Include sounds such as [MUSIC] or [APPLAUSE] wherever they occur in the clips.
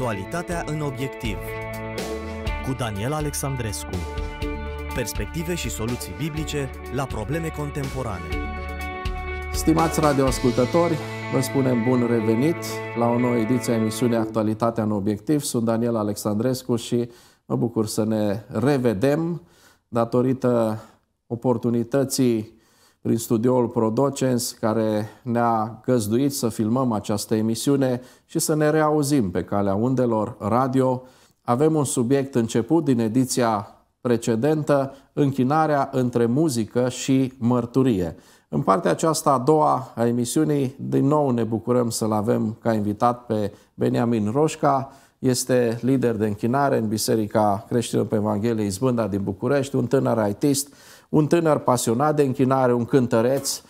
Actualitatea în obiectiv cu Daniel Alexandrescu Perspective și soluții biblice la probleme contemporane Stimați radioascultători, vă spunem bun revenit la o nouă ediție a emisiunii Actualitatea în obiectiv. Sunt Daniel Alexandrescu și mă bucur să ne revedem datorită oportunității prin studioul Prodocens, care ne-a găzduit să filmăm această emisiune și să ne reauzim pe calea undelor radio. Avem un subiect început din ediția precedentă, închinarea între muzică și mărturie. În partea aceasta a doua a emisiunii, din nou ne bucurăm să-l avem ca invitat pe Beniamin Roșca, este lider de închinare în Biserica Creștină pe Evanghelie Izbânda din București, un tânăr artist un tânăr pasionat de închinare, un cântăreț.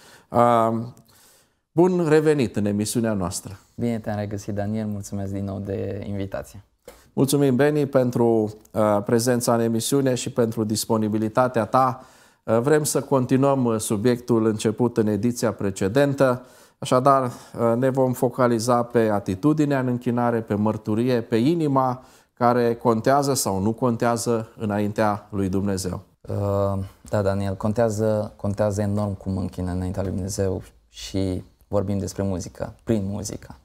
Bun revenit în emisiunea noastră. Bine te-am regăsit, Daniel. Mulțumesc din nou de invitație. Mulțumim, Beni, pentru prezența în emisiune și pentru disponibilitatea ta. Vrem să continuăm subiectul început în ediția precedentă. Așadar, ne vom focaliza pe atitudinea în închinare, pe mărturie, pe inima care contează sau nu contează înaintea lui Dumnezeu. Uh, da, Daniel, contează, contează enorm cum închină înaintea lui Dumnezeu și vorbim despre muzică, prin muzică.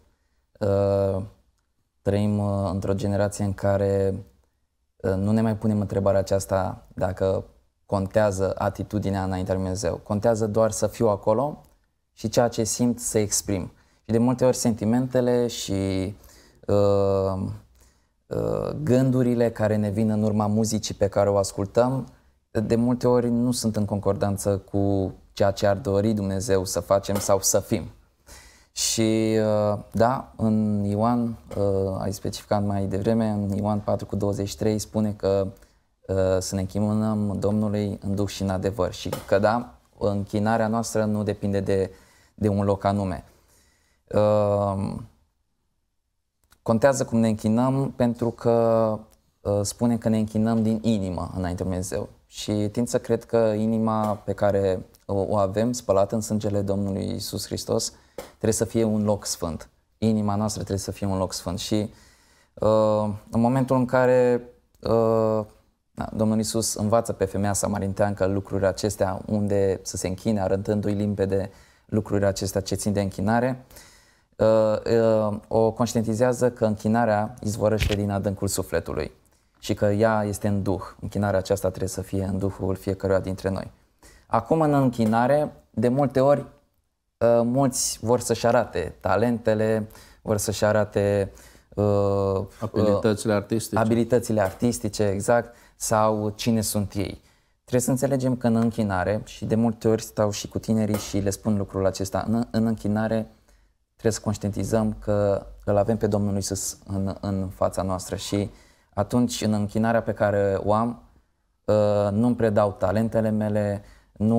Uh, trăim uh, într-o generație în care nu ne mai punem întrebarea aceasta dacă contează atitudinea înaintea lui Dumnezeu. Contează doar să fiu acolo și ceea ce simt să exprim. Și de multe ori sentimentele și uh, uh, gândurile care ne vin în urma muzicii pe care o ascultăm de multe ori nu sunt în concordanță cu ceea ce ar dori Dumnezeu să facem sau să fim. Și uh, da, în Ioan, uh, ai specificat mai devreme, în Ioan 4 cu 23 spune că uh, să ne închinăm Domnului în duh și în adevăr și că da, închinarea noastră nu depinde de, de un loc anume. Contează cum ne închinăm pentru că spune că ne închinăm din inimă înainte Dumnezeu și tind să cred că inima pe care o avem spălată în sângele Domnului Isus Hristos trebuie să fie un loc sfânt. Inima noastră trebuie să fie un loc sfânt și uh, în momentul în care uh, da, Domnul Isus învață pe femeia samariteancă lucrurile acestea unde să se închine, arătându-i limpede lucrurile acestea ce țin de închinare, uh, uh, o conștientizează că închinarea izvorăște din adâncul sufletului și că ea este în Duh. Închinarea aceasta trebuie să fie în Duhul fiecăruia dintre noi. Acum, în închinare, de multe ori, ă, mulți vor să-și arate talentele, vor să-și arate ă, abilitățile ă, artistice. Abilitățile artistice, exact, sau cine sunt ei. Trebuie să înțelegem că în închinare, și de multe ori stau și cu tinerii și le spun lucrul acesta, în, în închinare trebuie să conștientizăm că îl avem pe Domnul Isus în, în fața noastră și uh, atunci în închinarea pe care o am, uh, nu îmi predau talentele mele, nu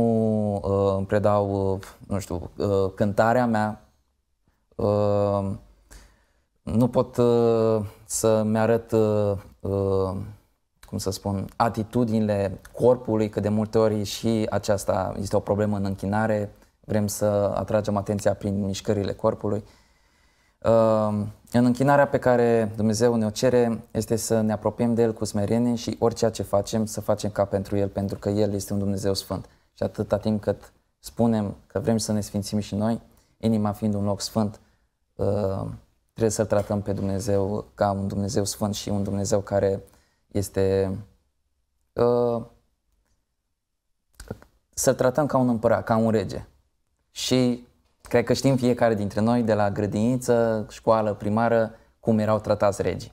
uh, îmi predau, uh, nu știu, cântarea mea, nu pot să-mi arăt, cum să spun, atitudinile corpului, că de multe ori și aceasta este o problemă în închinare, vrem să atragem atenția prin mișcările corpului. În închinarea pe care Dumnezeu ne-o cere este să ne apropiem de El cu smerenie și orice ce facem să facem ca pentru El, pentru că El este un Dumnezeu Sfânt. Și atâta timp cât spunem că vrem să ne sfințim și noi, inima fiind un loc sfânt, uh, trebuie să-L tratăm pe Dumnezeu ca un Dumnezeu Sfânt și un Dumnezeu care este... Uh, Să-L tratăm ca un împărat, ca un rege. Și Cred că știm fiecare dintre noi de la grădiniță, școală, primară, cum erau tratați regii.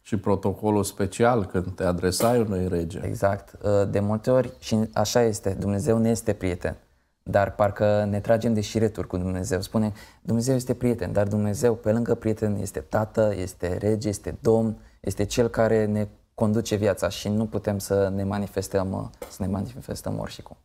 Și protocolul special când te adresai unui rege. Exact. Uh, de multe ori, și așa este, Dumnezeu ne este prieten. Dar parcă ne tragem de șireturi cu Dumnezeu. Spune, Dumnezeu este prieten, dar Dumnezeu, pe lângă prieten, este tată, este rege, este domn, este cel care ne conduce viața și nu putem să ne manifestăm, uh, să ne manifestăm oricum.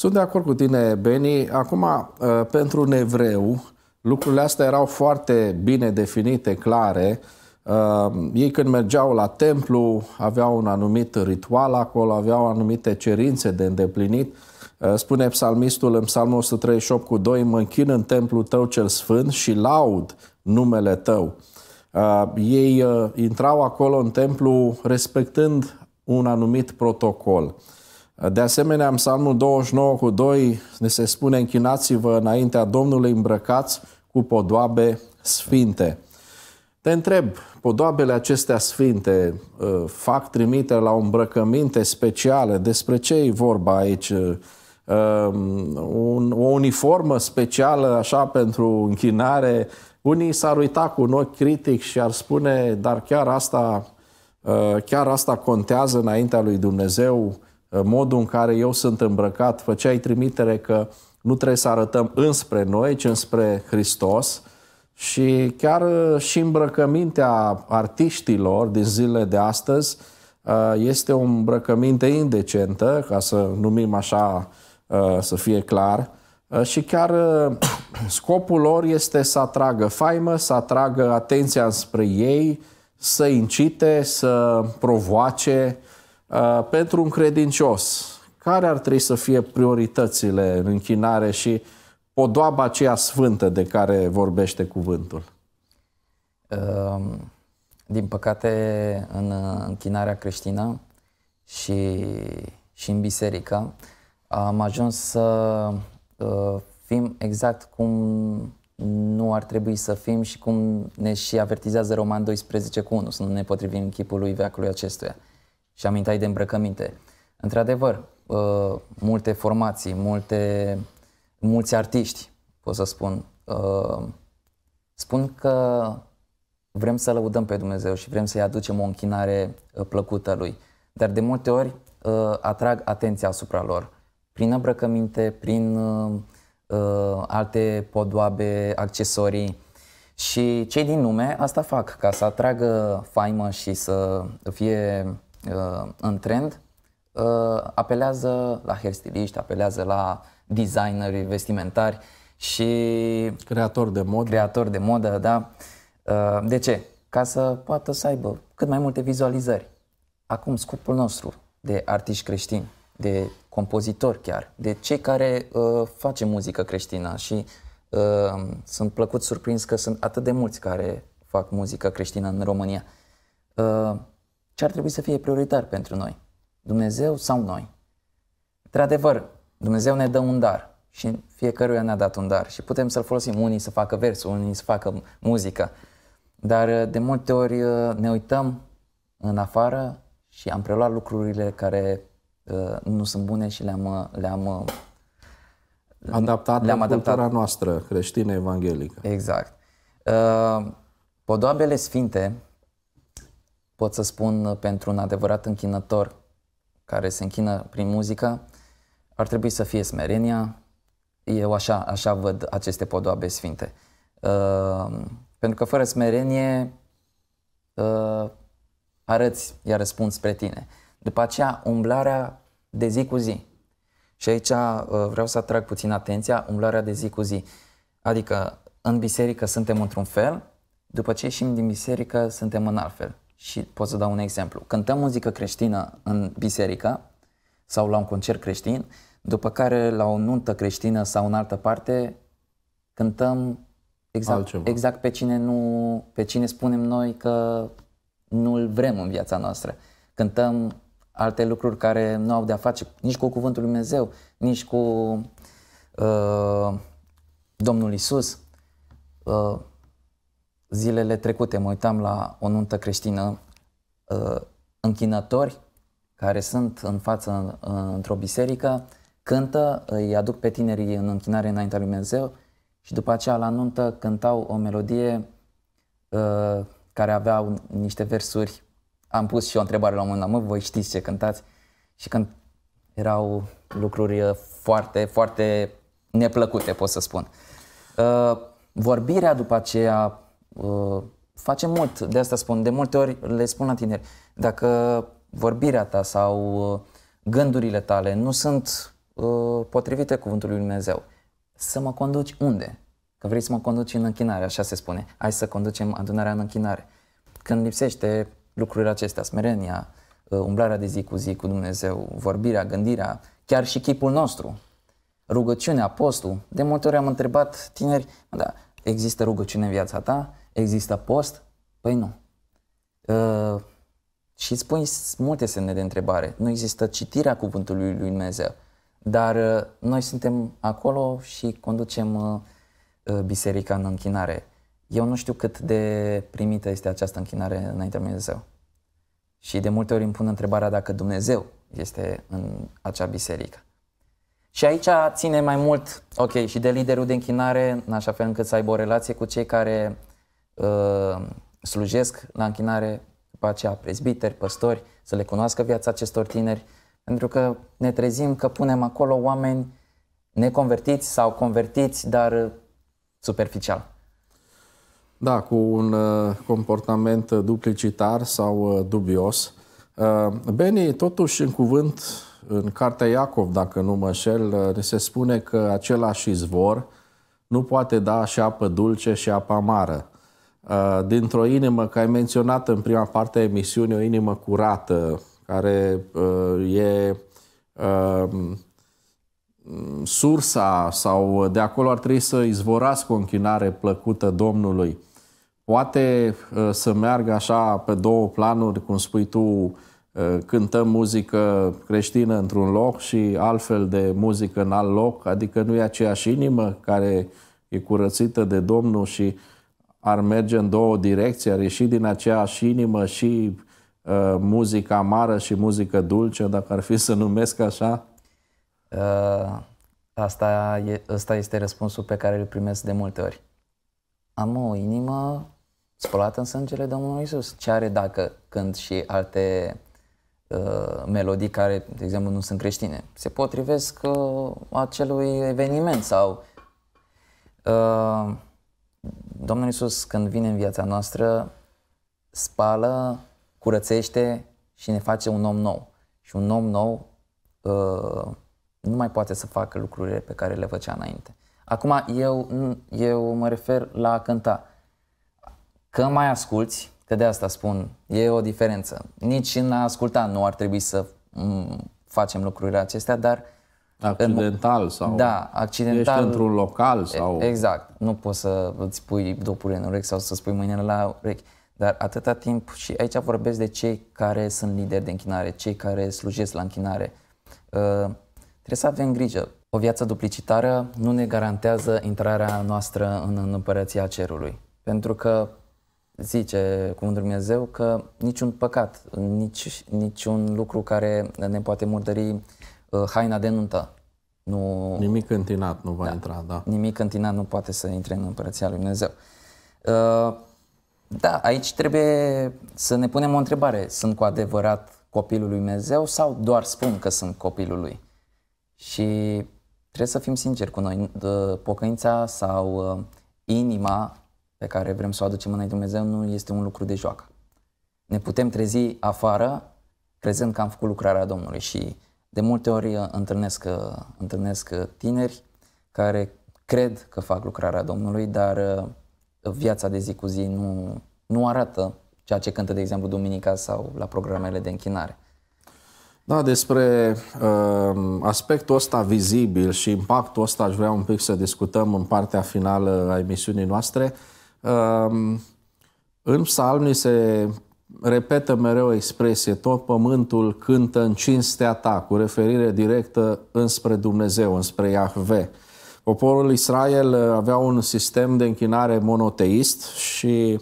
Sunt de acord cu tine, Beni. Acum, uh, pentru un evreu, lucrurile astea erau foarte bine definite, clare. Uh, ei când mergeau la templu, aveau un anumit ritual acolo, aveau anumite cerințe de îndeplinit. Uh, spune psalmistul în psalmul 138 cu 2, mă închin în templu tău cel sfânt și laud numele tău. Ei intrau acolo în templu respectând un anumit protocol. De asemenea, în Psalmul 29 cu 2 ne se spune închinați-vă înaintea Domnului îmbrăcați cu podoabe sfinte. Te întreb, podoabele acestea sfinte uh, fac trimitere la o îmbrăcăminte specială? Despre ce e vorba aici? Uh, un, o uniformă specială așa pentru închinare? Unii s-ar uita cu un ochi critic și ar spune, dar chiar asta, uh, chiar asta contează înaintea lui Dumnezeu? modul în care eu sunt îmbrăcat, făceai trimitere că nu trebuie să arătăm înspre noi, ci înspre Hristos și chiar uh, și îmbrăcămintea artiștilor din zilele de astăzi uh, este o îmbrăcăminte indecentă, ca să numim așa uh, să fie clar, și chiar [CLEARS THROAT] scopul lor este să atragă faimă, să atragă atenția spre ei, să incite, să provoace, Uh, pentru un credincios, care ar trebui să fie prioritățile în închinare și podoaba aceea sfântă de care vorbește cuvântul? Um, din păcate, în uh, închinarea creștină și, și în biserică, am ajuns să uh, fim exact cum nu ar trebui să fim și cum ne și avertizează Roman 12 cu 1, să nu ne potrivim lui veacului acestuia și amintai de îmbrăcăminte. Într-adevăr, uh, multe formații, multe, mulți artiști, pot să spun, uh, spun că vrem să lăudăm pe Dumnezeu și vrem să-i aducem o închinare uh, plăcută lui. Dar de multe ori atrag atenția asupra lor prin îmbrăcăminte, prin alte podoabe, accesorii. Și cei din lume asta fac ca să atragă faimă și să fie Uh, în trend, uh, apelează la hairstyliști, apelează la designeri vestimentari și... Creator de modă. Creator de modă, da. Uh, de ce? Ca să poată să aibă cât mai multe vizualizări. Acum, scopul nostru de artiști creștini, de compozitori chiar, de cei care uh, face muzică creștină și uh, sunt plăcut surprins că sunt atât de mulți care fac muzică creștină în România. Uh, ce ar trebui să fie prioritar pentru noi? Dumnezeu sau noi? Într-adevăr, Dumnezeu ne dă un dar și fiecăruia ne-a dat un dar și putem să-l folosim unii să facă versuri, unii să facă muzică, dar uh, de multe ori uh, ne uităm în afară și am preluat lucrurile care uh, nu sunt bune și le-am, le-am adaptat le-am adaptat. cultura noastră creștină evanghelică. Exact. Podoabele sfinte pot să spun uh, pentru un adevărat închinător care se închină prin muzică, ar trebui să fie smerenia. Eu așa, așa văd aceste podoabe sfinte. Uh, pentru că fără smerenie uh, arăți, iar răspuns spre tine. După aceea, umblarea de zi cu zi. Și aici uh, vreau să atrag puțin atenția, umblarea de zi cu zi. Adică, în biserică suntem într-un fel, după ce ieșim din biserică, suntem în alt fel. Și pot să dau un exemplu. Cântăm muzică creștină în biserică sau la un concert creștin, după care la o nuntă creștină sau în altă parte cântăm exact, Altceva. exact pe, cine nu, pe cine spunem noi că nu-l vrem în viața noastră. Cântăm alte lucruri care nu au de-a face nici cu Cuvântul Lui Dumnezeu, nici cu uh, Domnul Isus. Uh, zilele trecute mă uitam la o nuntă creștină uh, închinători care sunt în față uh, într-o biserică, cântă, îi aduc pe tinerii în închinare înaintea lui Dumnezeu și după aceea la nuntă cântau o melodie uh, care avea niște versuri. Am pus și o întrebare la un mă, voi știți ce cântați? Și când erau lucruri foarte, foarte neplăcute, pot să spun. vorbirea după aceea Uh, facem face mult, de asta spun, de multe ori le spun la tineri, dacă vorbirea ta sau uh, gândurile tale nu sunt uh, potrivite cuvântului Lui Dumnezeu, să mă conduci unde? Că vrei să mă conduci în închinare, așa se spune. Hai să conducem adunarea în închinare. Când lipsește lucrurile acestea, smerenia, umblarea de zi cu zi cu Dumnezeu, vorbirea, gândirea, chiar și chipul nostru, rugăciunea, postul. De multe ori am întrebat tineri, da, există rugăciune în viața ta? Există post? Păi nu. Uh, și îți pui multe semne de întrebare. Nu există citirea cuvântului lui Dumnezeu. Dar uh, noi suntem acolo și conducem uh, uh, biserica în închinare. Eu nu știu cât de primită este această închinare înaintea lui Dumnezeu. Și de multe ori îmi pun întrebarea dacă Dumnezeu este în acea biserică. Și aici ține mai mult, ok, și de liderul de închinare, în așa fel încât să aibă o relație cu cei care uh, slujesc la închinare, după aceea prezbiteri, păstori, să le cunoască viața acestor tineri, pentru că ne trezim că punem acolo oameni neconvertiți sau convertiți, dar eh, superficial. Da, cu un eh, comportament eh, duplicitar sau dubios. Beni, totuși, în cuvânt, în cartea Iacov, dacă nu mă șel, ne se spune că același izvor nu poate da și apă dulce și apă amară. Uh, dintr-o inimă, ca ai menționat în prima parte a emisiunii, o inimă curată, care uh, e uh, sursa sau de acolo ar trebui să izvorască o închinare plăcută Domnului. Poate să meargă așa pe două planuri, cum spui tu, cântăm muzică creștină într-un loc și altfel de muzică în alt loc, adică nu e aceeași inimă care e curățită de Domnul și uh, ar merge în două direcții, ar ieși din aceeași inimă și uh, muzica amară și muzică dulce, dacă ar fi să numesc așa? Uh, asta, e, asta este răspunsul pe care îl primesc de multe ori. Am o inimă spălată în sângele Domnului Isus. Ce are dacă când și alte uh, melodii care, de exemplu, nu sunt creștine, se potrivesc uh, acelui eveniment sau uh, Domnul Iisus când vine în viața noastră, spală, curățește și ne face un om nou. Și un om nou uh, nu mai poate să facă lucrurile pe care le făcea înainte. Acum, eu, eu mă refer la a cânta. Că mai asculți, că de asta spun, e o diferență. Nici în a asculta nu ar trebui să facem lucrurile acestea, dar uh, Accidental în, sau da, accidental, ești într-un local sau... Exact, nu poți să îți pui dopuri în urechi sau să spui mâine la urechi. Dar atâta timp, și aici vorbesc de cei care sunt lideri de închinare, cei care slujesc la închinare, uh, trebuie să avem grijă. O viață duplicitară nu ne garantează intrarea noastră în, în împărăția cerului. Pentru că zice Cuvântul Dumnezeu că niciun păcat, nici, niciun lucru care ne poate murdări Uh, haina de nuntă. Nu... Nimic întinat nu va da. intra, da. Nimic întinat nu poate să intre în Împărăția Lui Dumnezeu. Uh, da, aici trebuie să ne punem o întrebare. Sunt cu adevărat copilul lui Dumnezeu sau doar spun că sunt copilul lui? Și trebuie să fim sinceri cu noi. Pocăința sau uh, inima pe care vrem să o aducem înainte Dumnezeu nu este un lucru de joacă. Ne putem trezi afară crezând că am făcut lucrarea Domnului și de multe ori uh, întâlnesc, uh, întâlnesc uh, tineri care cred că fac lucrarea Domnului, dar viața de zi cu zi nu, nu arată ceea ce cântă, de exemplu, duminica sau la programele de închinare. Da, despre uh, aspectul ăsta vizibil și impactul ăsta aș vrea un pic să discutăm în partea finală a emisiunii noastre. Uh, în psalmi se repetă mereu o expresie, tot pământul cântă în cinstea ta, cu referire directă înspre Dumnezeu, înspre Iahve. Poporul Israel uh, avea un sistem de închinare monoteist și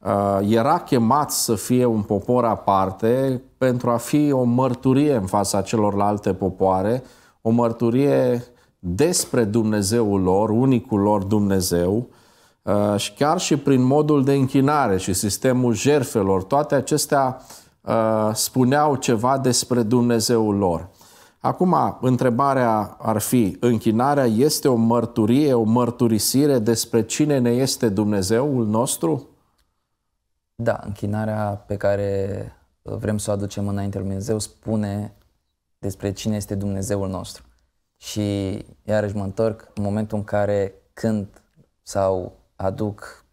uh, era chemat să fie un popor aparte pentru a fi o mărturie în fața celorlalte popoare, o mărturie despre Dumnezeul lor, unicul lor Dumnezeu, Uh, și chiar și prin modul de închinare și sistemul jerfelor, toate acestea uh, spuneau ceva despre Dumnezeul lor. Acum, întrebarea ar fi, închinarea este o mărturie, o mărturisire despre cine ne este Dumnezeul nostru? Da, închinarea pe care uh, vrem să o aducem înainte lui Dumnezeu spune despre cine este Dumnezeul nostru. Și iarăși mă întorc în momentul în care când sau aduc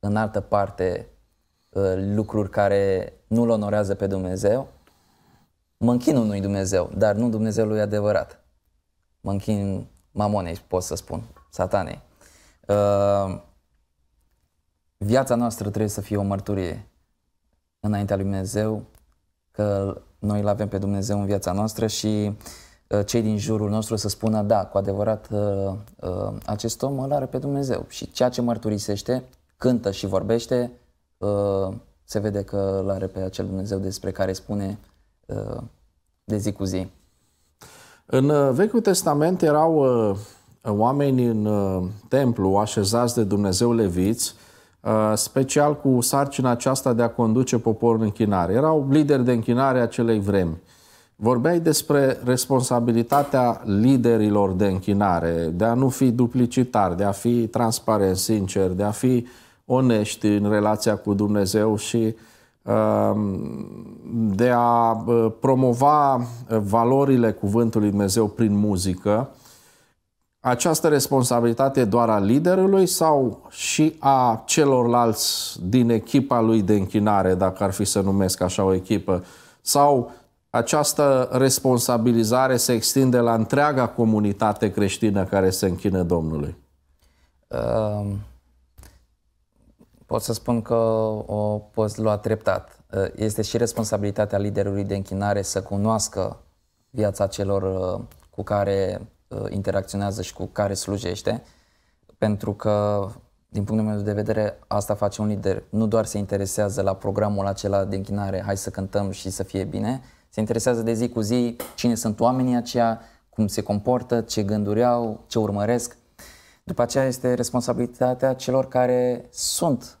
în altă parte uh, lucruri care nu-L onorează pe Dumnezeu, mă închin unui Dumnezeu, dar nu Dumnezeul lui adevărat. Mă închin mamonei, pot să spun, satanei. Uh, viața noastră trebuie să fie o mărturie înaintea lui Dumnezeu, că noi îl avem pe Dumnezeu în viața noastră și Uh, cei din jurul nostru să spună da, cu adevărat uh, uh, acest om îl are pe Dumnezeu și ceea ce mărturisește, cântă și vorbește, se vede că îl are pe acel Dumnezeu despre care spune de zi cu zi. În Vechiul Testament erau oameni în templu așezați de Dumnezeu leviți, special cu sarcina aceasta de a conduce poporul în închinare. Erau lideri de închinare acelei vremi. Vorbeai despre responsabilitatea liderilor de închinare, de a nu fi duplicitar, de a fi transparent, sincer, de a fi onești în relația cu Dumnezeu și um, de a uh, promova valorile Cuvântului Dumnezeu prin muzică. Această responsabilitate doar a liderului sau și a celorlalți din echipa lui de închinare, dacă ar fi să numesc așa o echipă, sau această responsabilizare se extinde la întreaga comunitate creștină care se închină Domnului? Ehm, pot să spun că o poți lua treptat. Este și responsabilitatea liderului de închinare să cunoască viața celor cu care interacționează și cu care slujește, pentru că, din punctul meu de vedere, asta face un lider. Nu doar se interesează la programul acela de închinare, hai să cântăm și să fie bine, se interesează de zi cu zi cine sunt oamenii aceia, cum se comportă, ce gânduri au, ce urmăresc. După aceea este responsabilitatea celor care sunt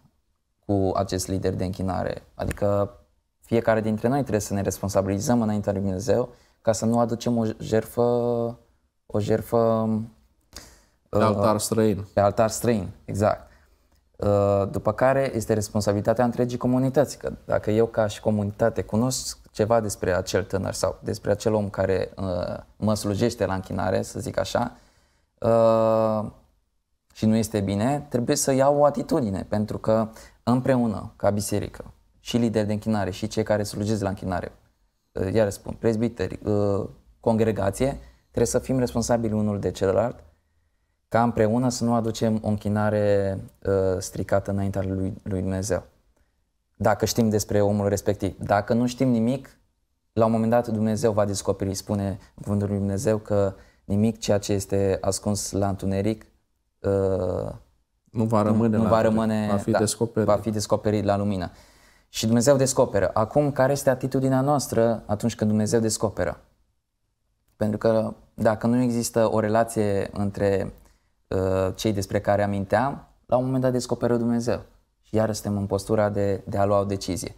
cu acest lider de închinare. Adică fiecare dintre noi trebuie să ne responsabilizăm înaintea lui Dumnezeu ca să nu aducem o jerfă, o jerfă pe altar străin. Pe altar străin, exact. Uh, după care este responsabilitatea întregii comunități, că dacă eu ca și comunitate cunosc ceva despre acel tânăr sau despre acel om care uh, mă slujește la închinare, să zic așa, uh, și nu este bine, trebuie să iau o atitudine, pentru că împreună, ca biserică, și lideri de închinare, și cei care slujesc la închinare, iar spun, prezbiteri, congregație, trebuie să fim responsabili unul de celălalt ca împreună să nu aducem o închinare uh, stricată înaintea lui, lui Dumnezeu. Dacă știm despre omul respectiv. Dacă nu știm nimic, la un moment dat Dumnezeu va descoperi, spune cuvântul lui Dumnezeu că nimic ceea ce este ascuns la întuneric uh, nu va rămâne, nu, nu va, rămâne va, fi da, descoperit. va fi descoperit la lumină. Și Dumnezeu descoperă. Acum, care este atitudinea noastră atunci când Dumnezeu descoperă? Pentru că dacă nu există o relație între Uh, cei despre care aminteam, la un moment dat descoperă Dumnezeu. Și iar suntem în postura de, de a lua o decizie.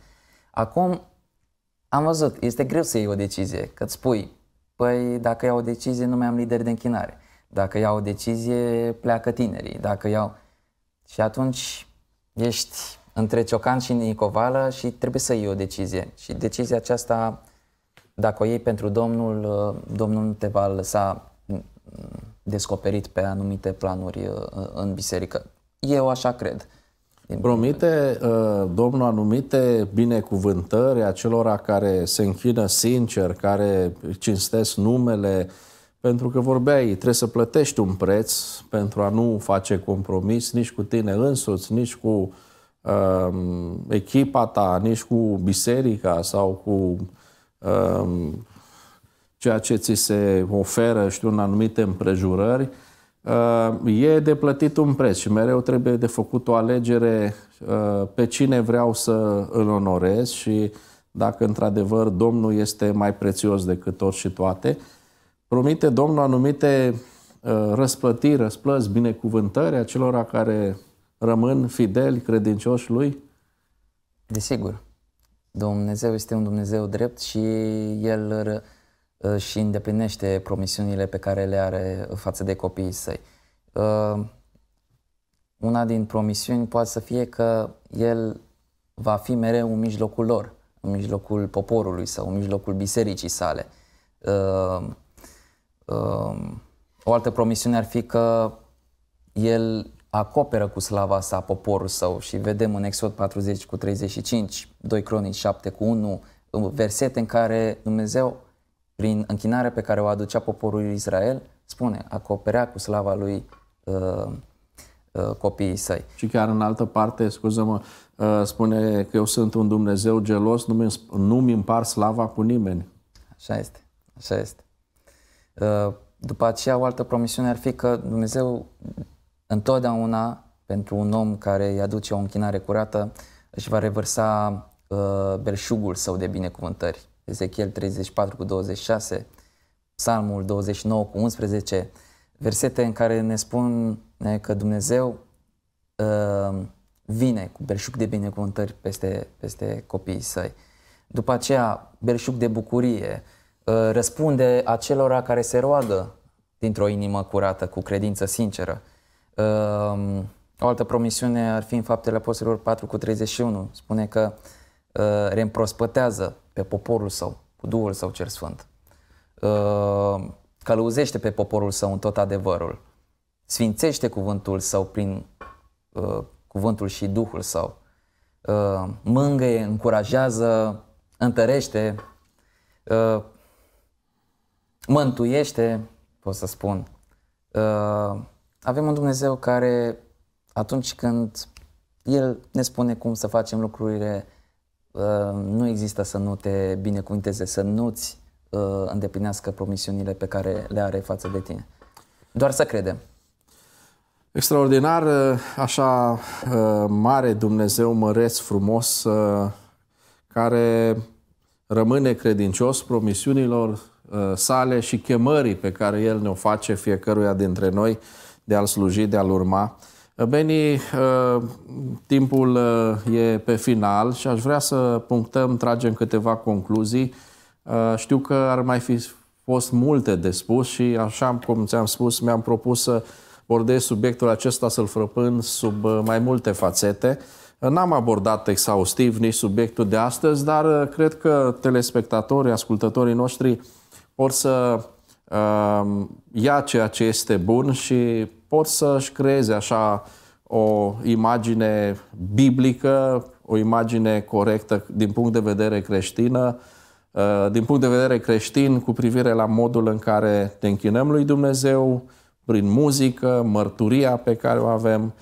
Acum, am văzut, este greu să iei o decizie, că îți spui, păi dacă iau o decizie nu mai am lider de închinare, dacă iau o decizie pleacă tinerii, dacă iau... Și atunci ești între Ciocan și Nicovală și trebuie să iei o decizie. Și decizia aceasta, dacă o iei pentru Domnul, uh, Domnul nu te va lăsa descoperit pe anumite planuri uh, în biserică. Eu așa cred. Promite uh, Domnul anumite binecuvântări acelora care se închină sincer, care cinstesc numele, pentru că vorbeai, trebuie să plătești un preț pentru a nu face compromis nici cu tine însuți, nici cu uh, echipa ta, nici cu biserica sau cu uh, ceea ce ți se oferă, știu, în anumite împrejurări, uh, e de plătit un preț și mereu trebuie de făcut o alegere uh, pe cine vreau să îl onorez și dacă într-adevăr Domnul este mai prețios decât tot și toate, promite Domnul anumite uh, răsplătiri, răsplăți, binecuvântări celor care rămân fideli, credincioși lui? Desigur. Dumnezeu este un Dumnezeu drept și El Uh, și îndeplinește promisiunile pe care le are față de copiii săi. Uh, una din promisiuni poate să fie că el va fi mereu în mijlocul lor, în mijlocul poporului sau în mijlocul bisericii sale. Uh, o altă promisiune ar fi că el acoperă cu slava sa poporul său și vedem în Exod 40 cu 35, 2 Cronici 7 cu 1, versete în care Dumnezeu prin închinarea pe care o aducea poporul Israel, spune, acoperea cu slava lui uh, uh, copiii săi. Și chiar în altă parte, scuză-mă, uh, spune că eu sunt un Dumnezeu gelos, nu-mi, nu-mi împar slava cu nimeni. Așa este, așa este. Uh, după aceea, o altă promisiune ar fi că Dumnezeu întotdeauna, pentru un om care îi aduce o închinare curată, își va revărsa uh, belșugul său de binecuvântări. Ezechiel 34 cu 26, Psalmul 29 cu 11, versete în care ne spun că Dumnezeu uh, vine cu berșuc de binecuvântări peste, peste copiii săi. După aceea, berșuc de bucurie, uh, răspunde acelora care se roagă dintr-o inimă curată, cu credință sinceră. Uh, o altă promisiune ar fi în faptele apostolilor 4 cu 31. Spune că uh, Uh, reîmprospătează pe poporul său cu Duhul său cer sfânt. Uh, călăuzește pe poporul său în tot adevărul. Sfințește cuvântul său prin uh, cuvântul și Duhul său. mângăie, încurajează, întărește, mântuiește, pot să spun. Avem un Dumnezeu care atunci când El ne spune cum să facem lucrurile Uh, nu există să nu te binecuvinteze, să nu-ți uh, îndeplinească promisiunile pe care le are față de tine. Doar să credem. Extraordinar, uh, așa mare Dumnezeu măreț, frumos, care rămâne credincios promisiunilor sale și chemării pe care El ne-o face fiecăruia dintre noi de a-L sluji, de a-L urma. Beni, uh, timpul uh, e pe final și aș vrea să punctăm, tragem câteva concluzii. Uh, știu că ar mai fi fost multe de spus și așa cum ți-am spus, mi-am propus să bordez subiectul acesta, să-l frăpând sub mai multe fațete. N-am abordat exhaustiv nici subiectul de astăzi, dar cred că telespectatorii, ascultătorii noștri pot să Ehm, ia ceea ce este bun și pot să-și creeze așa o imagine biblică, o imagine corectă din punct de vedere creștină, ehm, din punct de vedere creștin cu privire la modul în care te închinăm lui Dumnezeu, prin muzică, mărturia pe care o avem.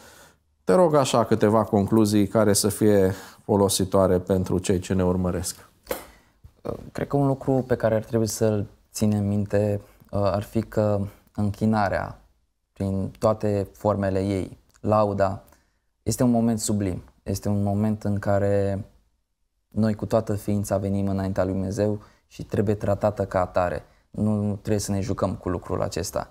Te rog așa câteva concluzii care să fie folositoare pentru cei ce ne urmăresc. Cred că un lucru pe care ar trebui să-l ținem minte Uh, ar fi că închinarea, prin toate formele ei, lauda, este un moment sublim. Este un moment în care noi cu toată ființa venim înaintea lui Dumnezeu și trebuie tratată ca atare. Nu trebuie să ne jucăm cu lucrul acesta.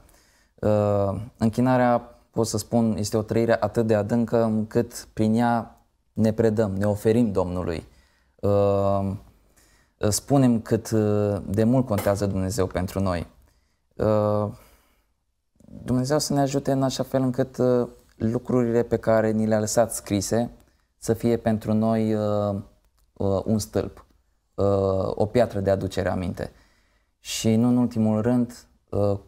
Uh, închinarea, pot să spun, este o trăire atât de adâncă încât prin ea ne predăm, ne oferim Domnului. Uh, spunem cât de mult contează Dumnezeu pentru noi. Uh, Dumnezeu să ne ajute în așa fel încât uh, lucrurile pe care ni le-a lăsat scrise să fie pentru noi uh, un stâlp, o piatră de aducere aminte. Și nu în ultimul rând,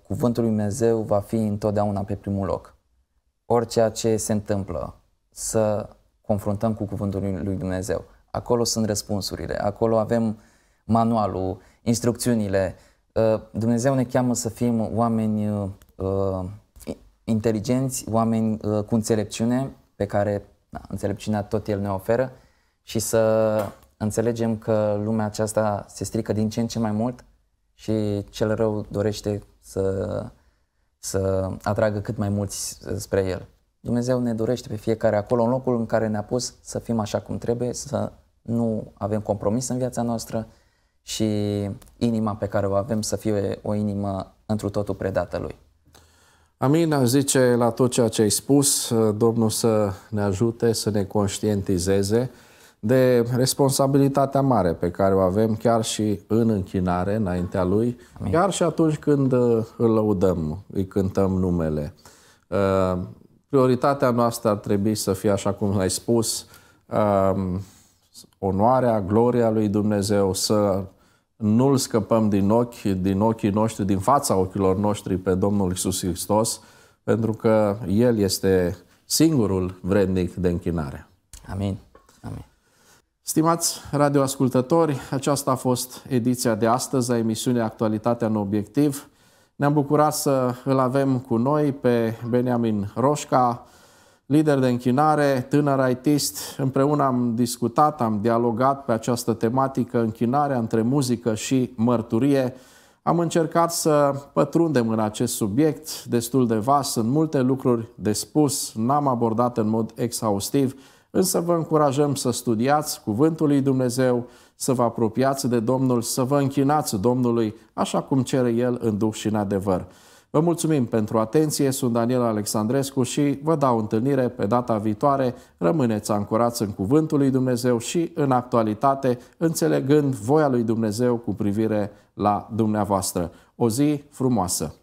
cuvântul lui Dumnezeu va fi întotdeauna pe primul loc. Orice ce se întâmplă, să confruntăm cu cuvântul lui Dumnezeu. Acolo sunt răspunsurile, acolo avem manualul, instrucțiunile, Uh, Dumnezeu ne cheamă să fim oameni uh, uh, inteligenți, oameni cu înțelepciune, pe care da, înțelepciunea tot El ne oferă și să înțelegem că lumea aceasta se strică din ce în ce mai mult și cel rău dorește să, să atragă cât mai mulți spre El. Dumnezeu ne dorește pe fiecare acolo, în locul în care ne-a pus, să fim așa cum trebuie, să nu avem compromis în viața noastră, și inima pe care o avem să fie o inimă întru totul predată Lui. Amin, aș zice la tot ceea ce ai spus, Domnul să ne ajute, să ne conștientizeze de responsabilitatea mare pe care o avem chiar și în închinare înaintea Lui, Amin. chiar și atunci când uh, îl lăudăm, îi cântăm numele. Uh, prioritatea noastră ar trebui să fie, așa cum ai spus, um, onoarea, gloria lui Dumnezeu, să nu-L scăpăm din ochi, din ochii noștri, din fața ochilor noștri pe Domnul Isus Hristos, pentru că El este singurul vrednic de închinare. Amin. Amin. Stimați radioascultători, aceasta a fost ediția de astăzi a emisiunii Actualitatea în Obiectiv. Ne-am bucurat să îl avem cu noi pe Benjamin Roșca, lider de închinare, tânăr artist. Împreună am discutat, am dialogat pe această tematică, închinarea între muzică și mărturie. Am încercat să pătrundem în acest subiect destul de vast, sunt multe lucruri de spus, n-am abordat în mod exhaustiv, însă vă încurajăm să studiați Cuvântul lui Dumnezeu, să vă apropiați de Domnul, să vă închinați Domnului așa cum cere El în Duh și în adevăr. Vă mulțumim pentru atenție, sunt Daniel Alexandrescu și vă dau întâlnire pe data viitoare. Rămâneți ancorați în Cuvântul lui Dumnezeu și în actualitate, înțelegând voia lui Dumnezeu cu privire la dumneavoastră. O zi frumoasă!